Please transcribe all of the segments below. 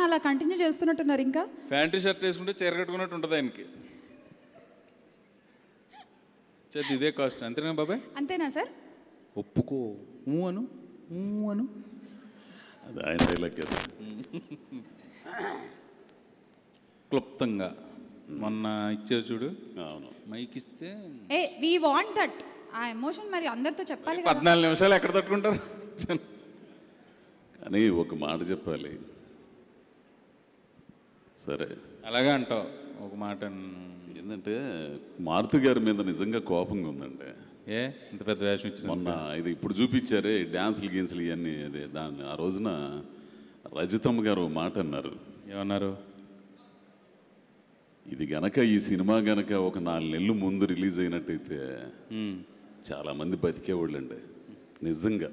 కానీ అలా కంటిన్యూ చేస్తున్నట్టున్నారు ఇంకా ఫ్యాంటీ షర్ట్ వేసుకుంటే చీర కట్టుకున్నట్టు ఉంటుంది ఆయనకి చేతి ఇదే కాస్ట్ అంతేనా బాబాయ్ అంతేనా సార్ ఒప్పుకో ఊ అను ఊ అను అది ఆయన క్లుప్తంగా మొన్న ఇచ్చే చూడు అవును మైక్ ఇస్తే ఏ వి వాంట్ దట్ ఆ ఎమోషన్ మరి అందరితో చెప్పాలి పద్నాలుగు నిమిషాలు ఎక్కడ తట్టుకుంటారు కానీ ఒక మాట చెప్పాలి సరే అలాగే అంటావు ఒక మాట ఏంటంటే మారుతి గారి మీద నిజంగా కోపంగా ఉందండి ఏ ఇంత పెద్ద వేషం ఇచ్చిన మొన్న ఇది ఇప్పుడు చూపించారే డ్యాన్సులు గీన్సులు ఇవన్నీ అదే దాన్ని ఆ రోజున రజితమ్మ గారు మాట అన్నారు ఏమన్నారు ఇది గనక ఈ సినిమా గనక ఒక నాలుగు నెలలు ముందు రిలీజ్ అయినట్టయితే చాలామంది బతికేవాళ్ళు అండి నిజంగా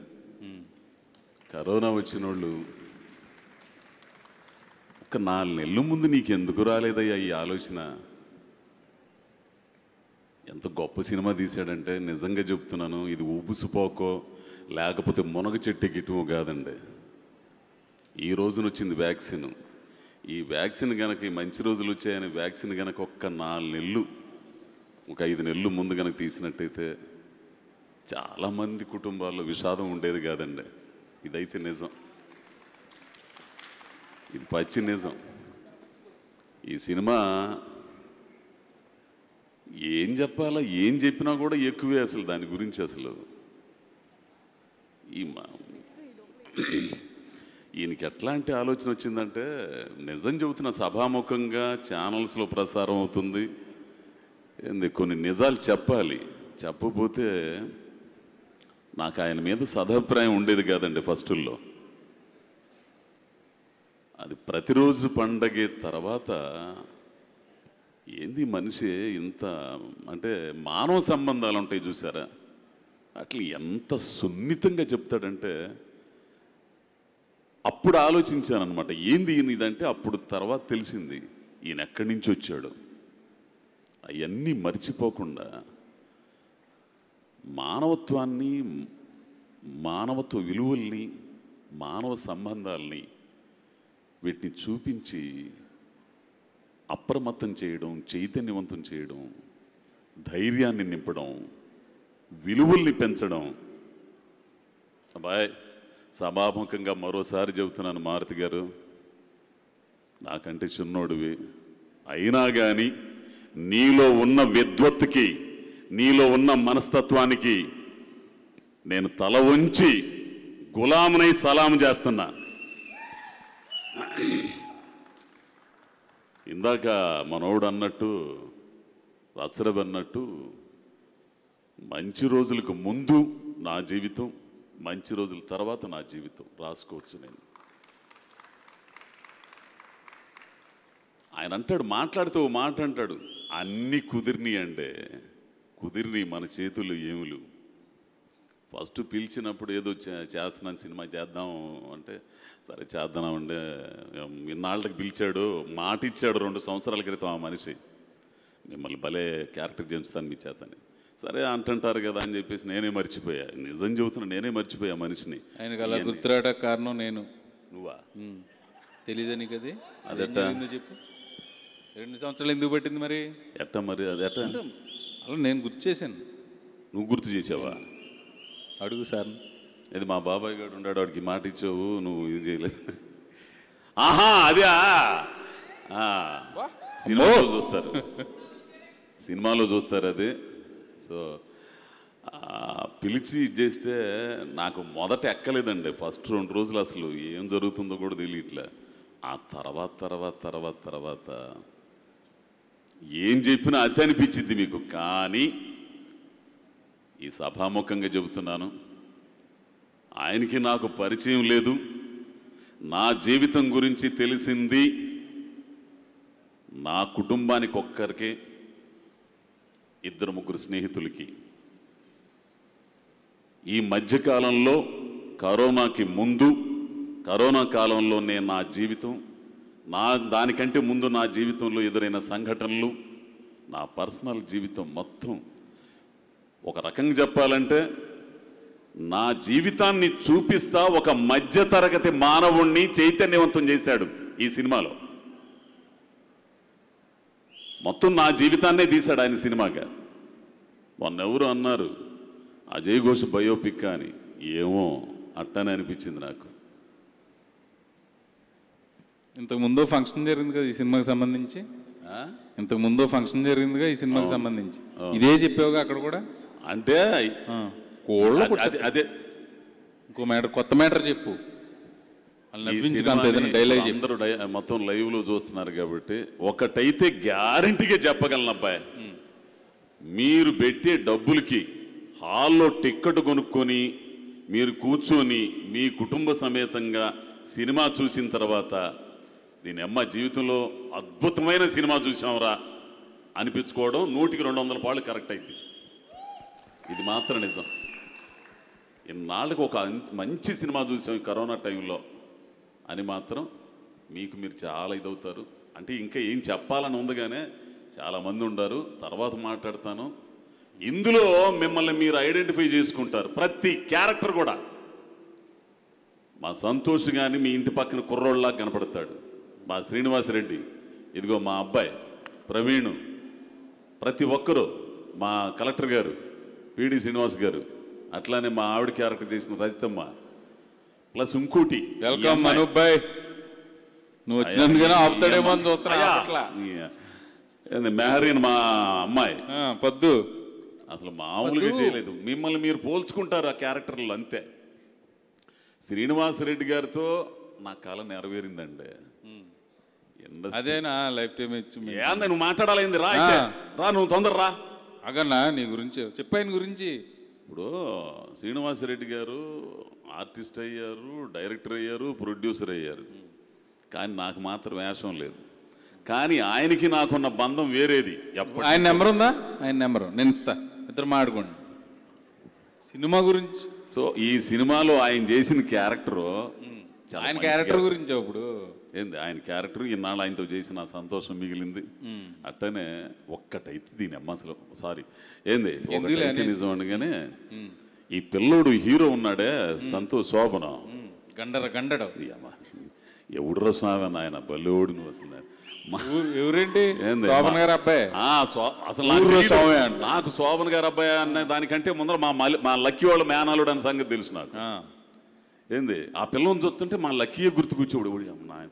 కరోనా వచ్చిన వాళ్ళు ఒక నాలుగు నెలల ముందు నీకు ఎందుకు రాలేదయ్యా ఈ ఆలోచన ఎంత గొప్ప సినిమా తీశాడంటే నిజంగా చెప్తున్నాను ఇది ఊపుసుపోకో లేకపోతే మునగ చెట్టు గిటమో కాదండి ఈ రోజున వచ్చింది వ్యాక్సిన్ ఈ వ్యాక్సిన్ కనుక ఈ మంచి రోజులు వచ్చాయని వ్యాక్సిన్ కనుక ఒక్క నాలుగు నెలలు ఒక ఐదు నెలలు ముందు కనుక తీసినట్టయితే చాలామంది కుటుంబాల్లో విషాదం ఉండేది కాదండి ఇదైతే నిజం ఇది పచ్చి నిజం ఈ సినిమా ఏం చెప్పాలా ఏం చెప్పినా కూడా ఎక్కువే అసలు దాని గురించి అసలు ఈ ఈయనకి ఎట్లాంటి ఆలోచన వచ్చిందంటే నిజం చెబుతున్న సభాముఖంగా ఛానల్స్లో ప్రసారం అవుతుంది ఏంది కొన్ని నిజాలు చెప్పాలి చెప్పపోతే నాకు ఆయన మీద సదాభిప్రాయం ఉండేది కాదండి ఫస్టుల్లో అది ప్రతిరోజు పండగే తర్వాత ఏంది మనిషి ఇంత అంటే మానవ సంబంధాలు ఉంటాయి చూసారా అట్లా ఎంత సున్నితంగా చెప్తాడంటే అప్పుడు ఆలోచించానమాట ఏంది ఈయన ఇదంటే అప్పుడు తర్వాత తెలిసింది ఈయన ఎక్కడి నుంచి వచ్చాడు అవన్నీ మర్చిపోకుండా మానవత్వాన్ని మానవత్వ విలువల్ని మానవ సంబంధాల్ని వీటిని చూపించి అప్రమత్తం చేయడం చైతన్యవంతం చేయడం ధైర్యాన్ని నింపడం విలువల్ని పెంచడం అబ్బాయ్ సభాముఖంగా మరోసారి చెబుతున్నాను మారుతి గారు నాకంటే చిన్నోడివి అయినా కానీ నీలో ఉన్న విద్వత్తుకి నీలో ఉన్న మనస్తత్వానికి నేను తల ఉంచి గులామునై సలాం చేస్తున్నా ఇందాక మనోడు అన్నట్టు రచ్చరవి అన్నట్టు మంచి రోజులకు ముందు నా జీవితం మంచి రోజుల తర్వాత నా జీవితం రాసుకోవచ్చు నేను ఆయన అంటాడు మాట్లాడితే ఓ మాట అంటాడు అన్నీ కుదిరినాయి అండే కుదిరినాయి మన చేతులు ఏములు ఫస్ట్ పిలిచినప్పుడు ఏదో చేస్తున్నాను సినిమా చేద్దాం అంటే సరే చేద్దాం అంటే ఇన్నాళ్ళకి పిలిచాడు మాట ఇచ్చాడు రెండు సంవత్సరాల క్రితం ఆ మనిషి మిమ్మల్ని భలే క్యారెక్టర్ చేస్తాను మీ చేతని సరే అంటుంటారు కదా అని చెప్పేసి నేనే మర్చిపోయా నిజం చెబుతున్నా నేనే మర్చిపోయా మనిషిని ఆయనకి అలా గుర్తురాట కారణం నేను నువ్వా తెలియదని కదే అదే చెప్పు రెండు సంవత్సరాలు ఎందుకు పట్టింది మరి ఎట్ట మరి అది ఎట్ట అలా నేను గుర్తు చేశాను నువ్వు గుర్తు చేసావా అడుగు సార్ ఇది మా బాబాయ్ గారు ఉన్నాడు వాడికి మాట ఇచ్చావు నువ్వు ఇది చేయలేదు ఆహా అదే సినిమాలో చూస్తారు సినిమాలో చూస్తారు అది సో పిలిచి చేస్తే నాకు మొదట ఎక్కలేదండి ఫస్ట్ రెండు రోజులు అసలు ఏం జరుగుతుందో కూడా తెలియట్లే ఆ తర్వాత తర్వాత తర్వాత తర్వాత ఏం చెప్పినా అతి అనిపించింది మీకు కానీ ఈ సభాముఖంగా చెబుతున్నాను ఆయనకి నాకు పరిచయం లేదు నా జీవితం గురించి తెలిసింది నా కుటుంబానికి ఒక్కరికే ఇద్దరు ముగ్గురు స్నేహితులకి ఈ మధ్యకాలంలో కరోనాకి ముందు కరోనా కాలంలో నేను నా జీవితం నా దానికంటే ముందు నా జీవితంలో ఎదురైన సంఘటనలు నా పర్సనల్ జీవితం మొత్తం ఒక రకంగా చెప్పాలంటే నా జీవితాన్ని చూపిస్తా ఒక మధ్యతరగతి మానవుణ్ణి చైతన్యవంతం చేశాడు ఈ సినిమాలో మొత్తం నా జీవితాన్నే తీశాడు ఆయన సినిమాగా ఎవరు అన్నారు అజయ్ ఘోష్ బయోపిక్ అని ఏమో అట్టనే అనిపించింది నాకు ఇంతకు ముందు ఫంక్షన్ జరిగింది కదా ఈ సినిమాకి సంబంధించి ఇంతకు ముందు ఫంక్షన్ జరిగిందిగా ఈ సినిమాకి సంబంధించి ఇదే చెప్పావుగా అక్కడ కూడా అంటే కోళ్ళ అదే ఇంకో మ్యాటర్ కొత్త మ్యాటర్ చెప్పు డైలాగ్ అందరూ మొత్తం లైవ్లో చూస్తున్నారు కాబట్టి ఒకటైతే గ్యారంటీగా చెప్పగలను అబ్బాయి మీరు పెట్టే డబ్బులకి హాల్లో టిక్కెట్ కొనుక్కొని మీరు కూర్చొని మీ కుటుంబ సమేతంగా సినిమా చూసిన తర్వాత నేను అమ్మ జీవితంలో అద్భుతమైన సినిమా చూసాంరా అనిపించుకోవడం నూటికి రెండు వందల పాళ్ళు కరెక్ట్ అయింది ఇది మాత్రం నిజం ఇన్నాళ్ళకు ఒక మంచి సినిమా చూసాం ఈ కరోనా టైంలో అని మాత్రం మీకు మీరు చాలా ఇదవుతారు అంటే ఇంకా ఏం చెప్పాలని ఉందిగానే చాలామంది ఉండరు తర్వాత మాట్లాడతాను ఇందులో మిమ్మల్ని మీరు ఐడెంటిఫై చేసుకుంటారు ప్రతి క్యారెక్టర్ కూడా మా సంతోష్ కానీ మీ ఇంటి పక్కన కుర్రోళ్ళ కనపడతాడు మా శ్రీనివాసరెడ్డి ఇదిగో మా అబ్బాయి ప్రవీణు ప్రతి ఒక్కరూ మా కలెక్టర్ గారు పీడి శ్రీనివాస్ గారు అట్లానే మా ఆవిడ క్యారెక్టర్ చేసిన రజితమ్మ ప్లస్ ఇంకోటి వెల్కమ్ మనోబ్ భాయ్ నువ్వు వచ్చినందుకనే ఆపుతాడేమో అని మెహరీన్ మా అమ్మాయి పద్దు అసలు మామూలుగా చేయలేదు మిమ్మల్ని మీరు పోల్చుకుంటారు ఆ క్యారెక్టర్లు అంతే శ్రీనివాస్ రెడ్డి గారితో నా కళ నెరవేరిందండి అదేనా లైఫ్ టైం ఇచ్చి నువ్వు మాట్లాడాలైంది రా రా నువ్వు తొందర రా అగన్నా నీ గురించి చెప్పాయన గురించి ఇప్పుడు శ్రీనివాసరెడ్డి గారు ఆర్టిస్ట్ అయ్యారు డైరెక్టర్ అయ్యారు ప్రొడ్యూసర్ అయ్యారు కానీ నాకు మాత్రం వేషం లేదు కానీ ఆయనకి నాకున్న బంధం వేరేది ఎప్పుడు ఆయన నెంబర్ ఉందా ఆయన నెంబర్ నేను ఇస్తా ఇద్దరు మాట్లాడుకోండి సినిమా గురించి సో ఈ సినిమాలో ఆయన చేసిన క్యారెక్టరు ఆయన క్యారెక్టర్ గురించి అప్పుడు ఏంది ఆయన క్యారెక్టర్ ఇన్నాళ్ళు ఆయనతో చేసిన సంతోషం మిగిలింది అట్టనే ఒక్కటైతే దీని అమ్మ అసలు సారీ ఏంది ఒకటి నిజం అనగానే ఈ పిల్లోడు హీరో ఉన్నాడే సంతోష్ శోభన గండర గండడు ఎవడురా స్వామి నాయన బల్లోడు నువ్వు అసలు ఎవరేంటి శోభన్ గారు అబ్బాయి అసలు నాకు శోభన్ గారు అబ్బాయి అన్న దానికంటే ముందర మా మా లక్కీ వాళ్ళ మేనాలుడు అనే సంగతి తెలుసు నాకు ఏంది ఆ పిల్లని చూస్తుంటే మా లక్కీ గుర్తుకొచ్చేవాడు నాయన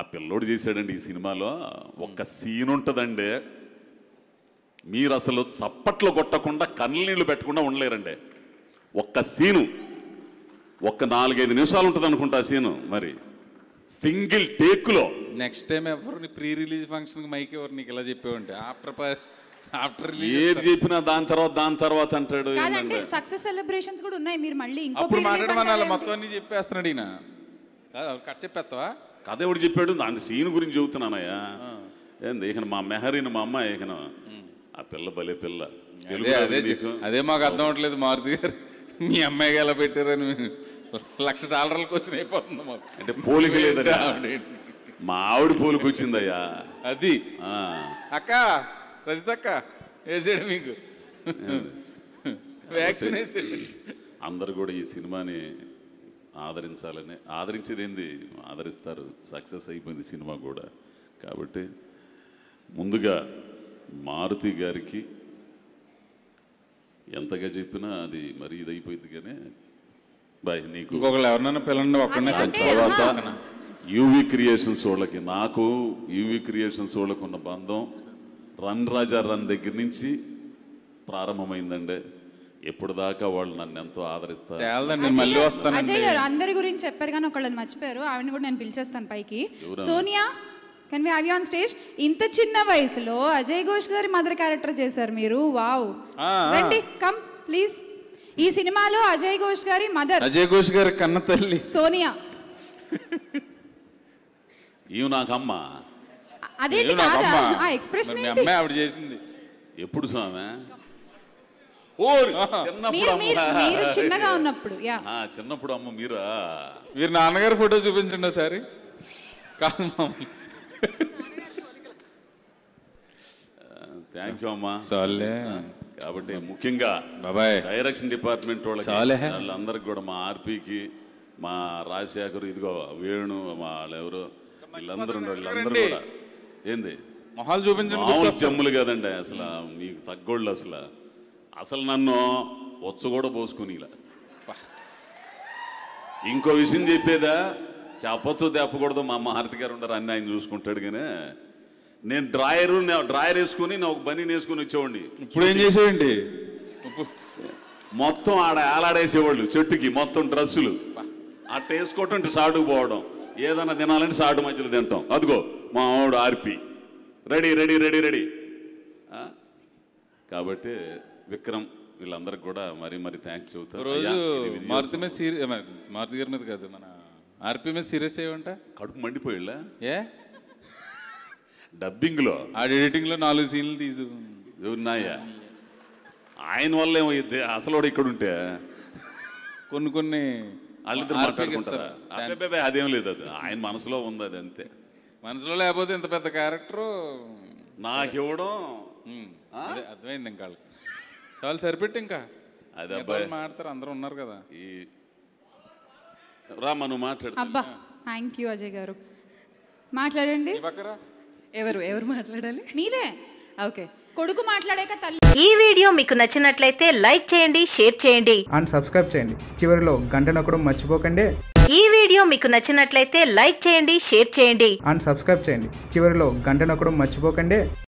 ఆ పిల్లోడు చేశాడండి ఈ సినిమాలో ఒక్క సీన్ ఉంటుందండి మీరు అసలు చప్పట్లు కొట్టకుండా కన్నీళ్ళు పెట్టకుండా ఉండలేరండి ఒక్క సీను ఒక్క నాలుగైదు నిమిషాలు ఉంటుంది అనుకుంటా సీను మరి సింగిల్ టేక్లో నెక్స్ట్ టైం ఎవరు ప్రీ రిలీజ్ ఫంక్షన్కి మైక్ ఎవరు నీకు ఇలా చెప్పే ఆఫ్టర్ ఆఫ్టర్ ఆఫ్టర్ ఏది చెప్పినా దాని తర్వాత దాని తర్వాత అంటాడు కాదండి సక్సెస్ సెలబ్రేషన్స్ కూడా ఉన్నాయి మీరు మళ్ళీ ఇంకో అప్పుడు మాట్లాడమని మొత్తం అన్ని చెప్పేస్తున్నాడు ఈయన కట్ చెప్పేస్తావా కథ ఎవడు చెప్పాడు దాని సీన్ గురించి చెబుతున్నానయ్యా ఏంది ఇక మా మెహరీన్ మా అమ్మాయి ఇక ఆ పిల్ల భలే పిల్ల తెలుగు అదే నీకు. అదే మాకు అర్థం అవ్వట్లేదు మారుతి గారు మీ అమ్మాయిగా ఎలా పెట్టారని లక్ష డాలర్లకు వచ్చిన అయిపోతుంది మాకు అంటే పోలిక లేదట. మా ఆవిడ పోలికి వచ్చిందయ్యా అది ఆ, అక్క రజితక్క వేసాడు మీకు వ్యాక్సిన్ అందరు కూడా ఈ సినిమాని ఆదరించాలని ఆదరించేది ఏంది ఆదరిస్తారు సక్సెస్ అయిపోయింది సినిమా కూడా కాబట్టి ముందుగా మారుతి గారికి ఎంతగా చెప్పినా అది మరీ ఇదైపోయింది కానీ బాయ్ నీకు ఒకళ్ళు ఎవరినైనా పిల్లండి ఒక్కడనే తర్వాత యూవి క్రియేషన్స్ వాళ్ళకి నాకు యూవి క్రియేషన్స్ వాళ్ళకు ఉన్న బంధం రన్ రాజా రన్ దగ్గర నుంచి ప్రారంభమైందండి ఎప్పుడు దాకా వాళ్ళు నన్ను ఎంతో ఆదరిస్తారు అజయ్ గారు అందరి గురించి చెప్పారు కానీ ఒకళ్ళని మర్చిపోయారు ఆవిడని కూడా నేను పిలిచేస్తాను పైకి Sonia can we have you on stage ఇంత చిన్న వయసులో అజయ్ ఘోష్ గారి మదర్ క్యారెక్టర్ చేశారు మీరు వావ్ రండి కమ్ ప్లీజ్ ఈ సినిమాలో అజయ్ ఘోష్ గారి మదర్ అజయ్ ఘోష్ గారి కన్న తల్లి సోనియా నాకు నాకమ్మ అదేంటి కాదా ఆ ఎక్స్ప్రెషన్ ఏంటి అమ్మాయి ఆవిడ చేసింది ఎప్పుడు స్వామి మీరు మీరు చిన్నగా ఉన్నప్పుడు యా చిన్నప్పుడు అమ్మ మీరా మీరు నాన్నగారి ఫోటో చూపించండి ఒకసారి కాదు థ్యాంక్ యూ అమ్మా చాలే కాబట్టి ముఖ్యంగా బాబాయ్ డైరెక్షన్ డిపార్ట్మెంట్ వాళ్ళకి వాళ్ళందరికి కూడా మా ఆర్పీకి మా రాజశేఖర్ ఇదిగో వేణు వాళ్ళెవరు వీళ్ళందరూ వీళ్ళందరూ కూడా ఏంది మొహాలు చూపించండి మామూలు జమ్ములు కదండి అసలు నీకు తగ్గోళ్ళు అసలు అసలు నన్ను వచ్చు కూడా ఇలా ఇంకో విషయం చెప్పేదా చెప్పచ్చు తెప్పకూడదు మా మహారతి గారు ఉండరు అన్ని ఆయన చూసుకుంటాడు కానీ నేను డ్రాయర్ డ్రాయర్ వేసుకుని నా ఒక బని వేసుకుని వచ్చేవాడిని ఇప్పుడు ఏం చేసేవండి మొత్తం ఆడ ఆలాడేసేవాళ్ళు చెట్టుకి మొత్తం డ్రెస్సులు అట్ట వేసుకోవటం సాటుకు పోవడం ఏదైనా తినాలంటే సాటు మధ్యలో తింటాం అదిగో మా ఆవిడ RP ready ready ready ready కాబట్టి విక్రమ్ వీళ్ళందరికి కూడా మరీ మరీ థ్యాంక్స్ చెబుతారు రోజు మారుతి సీరియస్ గారి మీద కాదు మన ఆర్పి మీద సీరియస్ అయ్యంట కడుపు మండిపోయిలా ఏ ఆ ఎడిటింగ్ ఎడిటింగ్లో నాలుగు సీన్లు తీసు ఉన్నాయా ఆయన వల్ల ఏమో అసలు ఇక్కడ ఉంటే కొన్ని కొన్ని వాళ్ళిద్దరు మాట్లాడుకుంటారా అదేం లేదు అది ఆయన మనసులో ఉంది అది అంతే మనసులో లేకపోతే ఇంత పెద్ద క్యారెక్టర్ నాకు ఇవ్వడం అర్థమైంది ఇంకా వాళ్ళకి చాలా సరిపెట్టి ఇంకా అదే అబ్బాయి మాట్లాడతారు అందరూ ఉన్నారు కదా ఈ రా మనం మాట్లాడు అబ్బా థ్యాంక్ యూ అజయ్ గారు మాట్లాడండి ఎవరు ఎవరు మాట్లాడాలి మీరే ఓకే కొడుకు మాట్లాడాక తల్లి ఈ వీడియో మీకు నచ్చినట్లయితే లైక్ చేయండి షేర్ చేయండి అండ్ సబ్స్క్రైబ్ చేయండి చివరిలో గంట నొక్కడం మర్చిపోకండి ఈ వీడియో మీకు నచ్చినట్లయితే లైక్ చేయండి షేర్ చేయండి అండ్ సబ్స్క్రైబ్ చేయండి చివరిలో గంట నొక్కడం మర్చిపోకండి